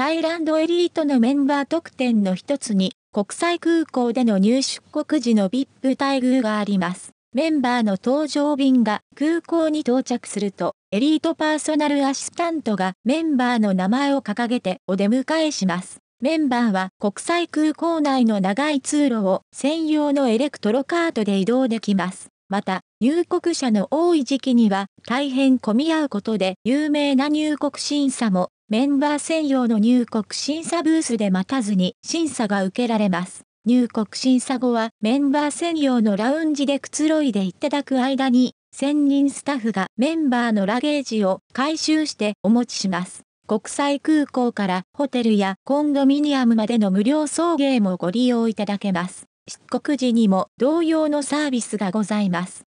タイランドエリートのメンバー特典の一つに、国際空港での入出国時の VIP 待遇があります。メンバーの搭乗便が空港に到着すると、エリートパーソナルアシスタントがメンバーの名前を掲げてお出迎えします。メンバーは国際空港内の長い通路を専用のエレクトロカートで移動できます。また、入国者の多い時期には大変混み合うことで有名な入国審査もメンバー専用の入国審査ブースで待たずに審査が受けられます。入国審査後はメンバー専用のラウンジでくつろいでいただく間に、専任スタッフがメンバーのラゲージを回収してお持ちします。国際空港からホテルやコンドミニアムまでの無料送迎もご利用いただけます。出国時にも同様のサービスがございます。